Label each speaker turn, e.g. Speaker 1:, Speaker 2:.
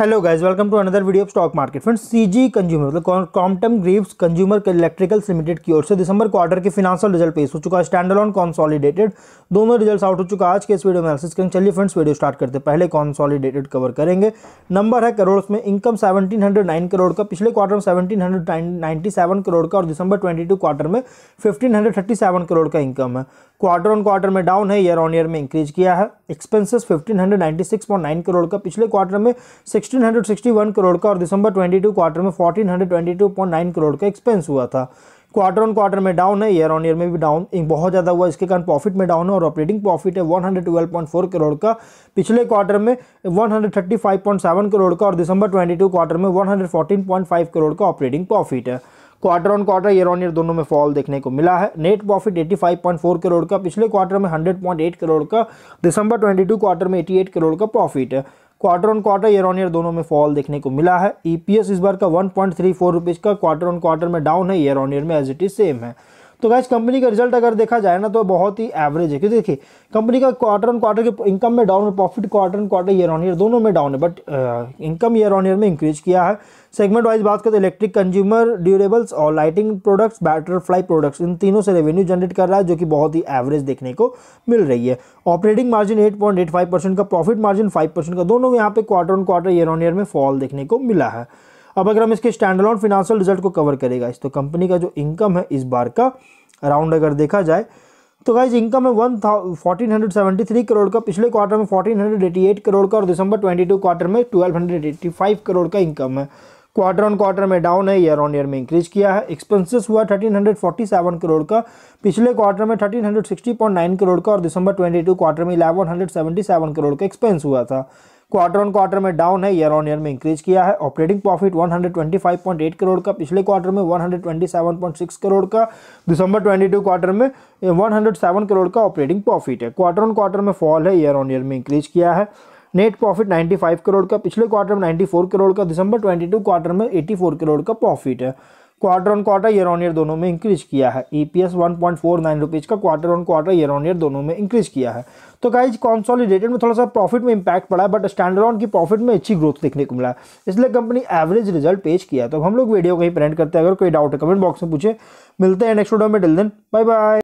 Speaker 1: hello guys welcome to another video of stock market friends CG consumer मतलब Crompton Greaves consumer electricals limited की ओर से दिसंबर quarter के फिनांशियल रिजल्ट पेश हो चुका है स्टैंड ऑन कॉन्सॉलिडेटेड दोनों रिजल्ट्स आउट हो चुका है आज के इस वीडियो में एनालिसिस करेंगे चलिए फ्रेंड्स वीडियो स्टार्ट करते पहले कॉन्सॉलिडेटेड कवर करेंगे नंबर है करोड़ में इनकम सेवेंटीन करोड़ का पिछले क्वार्टर में सेवनटीन करोड़ का और दिसंबर ट्वेंटी क्वार्टर में फिफ्टीन करोड़ का इनकम है क्वार्टर ऑन क्वार्टर में डाउन है ईयर ऑन ईयर में इंक्रीज किया है एक्सपेंसेस 1596.9 करोड़ का पिछले क्वार्टर में सिक्स 1661 करोड़ का और दिसंबर 22 क्वार्टर में 1422.9 करोड़ का एक्सपेंस हुआ था क्वार्टर ऑन क्वार्टर में डाउन है ईयर ऑन ईयर में भी डाउन बहुत ज़्यादा हुआ इसके कारण प्रॉफिट में डाउन है और ऑपरेटिंग प्रॉफिट है 112.4 करोड़ का पिछले क्वार्टर में 135.7 करोड़ का और दिसंबर 22 क्वार्टर में 114.5 करोड़ का ऑपरेटिंग प्रॉफिट है quarter on quarter year on year दोनों में फॉल देखने को मिला है नेट प्रॉफिट 85.4 करोड़ का पिछले क्वार्टर में 100.8 करोड़ का दिसंबर 22 क्वार्टर में 88 करोड़ का प्रॉफिट है quarter on quarter year on year दोनों में फॉल देखने को मिला है ईपीएस e इस बार का वन पॉइंट थ्री फोर का क्वार्टर ऑन क्वार्टर में डाउन है ईयर ऑन ईयर में एज इट इज सेम है तो गैस कंपनी का रिजल्ट अगर देखा जाए ना तो बहुत ही एवरेज है क्योंकि देखिए कंपनी का क्वार्टर ऑन क्वार्टर के इनकम में डाउन है profit quarter on quarter year on year दोनों में डाउन है but income year on year में इंक्रीज किया है सेगमेंट वाइज बात करें तो इलेक्ट्रिक कंज्यूमर ड्यूरेबल्स और लाइटिंग प्रोडक्ट्स बैटरफ्लाई प्रोडक्ट्स इन तीनों से रेवेन्यू जनरेट कर रहा है जो कि बहुत ही एवरेज देखने को मिल रही है ऑपरेटिंग मार्जिन 8.85 परसेंट का प्रॉफिट मार्जिन 5 परसेंट का दोनों यहाँ पे quarter on quarter year on year में फॉल देखने को मिला है अब अगर हम इसके स्टैंड स्टैंडलॉन फिनांशियल रिजल्ट को कवर करेगा इस तो कंपनी का जो इनकम है इस बार का अराउंड अगर देखा जाए तो गाइज इनकम है one fourteen hundred seventy three crore का पिछले क्वार्टर में fourteen hundred eighty eight crore का और दिसंबर ट्वेंटी टू क्वार्टर में twelve hundred eighty five crore का इनकम है क्वार्टर ऑन क्वार्टर में डाउन है ईयर ऑन ईयर में इंक्रीज किया है एक्सपेंसेस हुआ 1347 करोड़ का पिछले क्वार्टर में 1360.9 करोड़ का और दिसंबर 22 क्वार्टर में 1177 करोड़ का एक्सपेंस हुआ था क्वार्टर ऑन क्वार्टर में डाउन है ईयर ऑन ईयर में इंक्रीज किया है ऑपरेटिंग प्रॉफिट 125.8 करोड़ का पिछले क्वार्टर में 127.6 करोड़ का दिसंबर 22 क्वार्टर में 107 करोड़ का ऑपरेटिंग प्रॉफिट है क्वार्टर ऑन क्वार्टर में फॉल है ईयर ऑन ईयर में इंक्रीज किया है नेट प्रॉफिट 95 करोड़ का पिछले क्वार्टर में 94 करोड़ का दिसंबर 22 क्वार्टर में 84 करोड़ का प्रॉफिट है quarter on quarter year on year दोनों में इंक्रीज किया है E P S one point four nine rupees का quarter on quarter year on year दोनों में इंक्रीज किया है तो गाइज कॉन्सॉलीडेटेड में थोड़ा सा प्रॉफिट में इंपैक्ट पड़ा है बट स्टैंडर्ड ऑन की प्रॉफिट में अच्छी ग्रोथ देखने को मिला इसलिए कंपनी एवरेज रिजल्ट पेश किया तो हम लोग वीडियो कहीं प्रेजेंट करते हैं अगर कोई डाउट है कमेंट बॉक्स में पूछे मिलते हैं नेक्स्ट वीडियो में डिल दिन बाय बाय